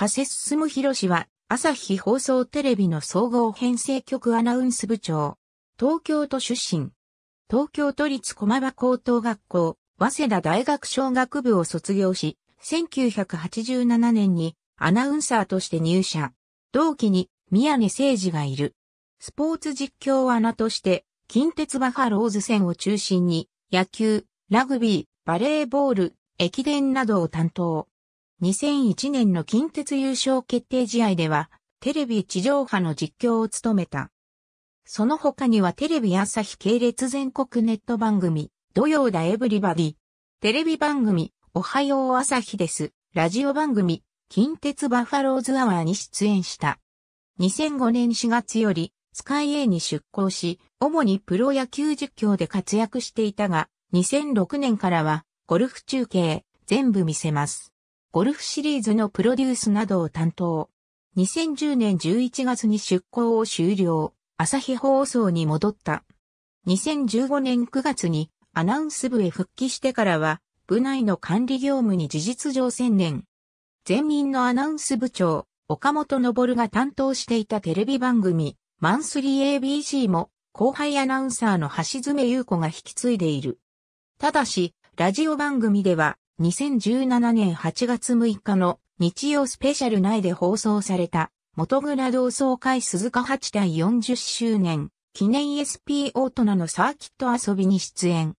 加瀬進博氏は、朝日放送テレビの総合編成局アナウンス部長。東京都出身。東京都立駒場高等学校、早稲田大学小学部を卒業し、1987年にアナウンサーとして入社。同期に宮根誠司がいる。スポーツ実況アナとして、近鉄バファローズ戦を中心に、野球、ラグビー、バレーボール、駅伝などを担当。2001年の近鉄優勝決定試合では、テレビ地上波の実況を務めた。その他にはテレビ朝日系列全国ネット番組、土曜だエブリバディ、テレビ番組、おはよう朝日です、ラジオ番組、近鉄バファローズアワーに出演した。2005年4月より、スカイ A に出向し、主にプロ野球実況で活躍していたが、2006年からは、ゴルフ中継、全部見せます。ゴルフシリーズのプロデュースなどを担当。2010年11月に出向を終了、朝日放送に戻った。2015年9月にアナウンス部へ復帰してからは、部内の管理業務に事実上専念。前任のアナウンス部長、岡本昇が担当していたテレビ番組、マンスリー ABC も、後輩アナウンサーの橋爪優子が引き継いでいる。ただし、ラジオ番組では、2017年8月6日の日曜スペシャル内で放送された、元倉同窓会鈴鹿八対40周年記念 SP 大人のサーキット遊びに出演。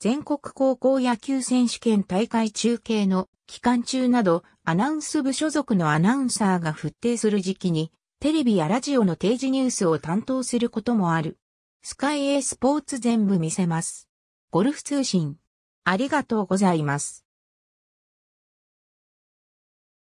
全国高校野球選手権大会中継の期間中などアナウンス部所属のアナウンサーが復定する時期にテレビやラジオの定時ニュースを担当することもある。スカイ A スポーツ全部見せます。ゴルフ通信。ありがとうございます。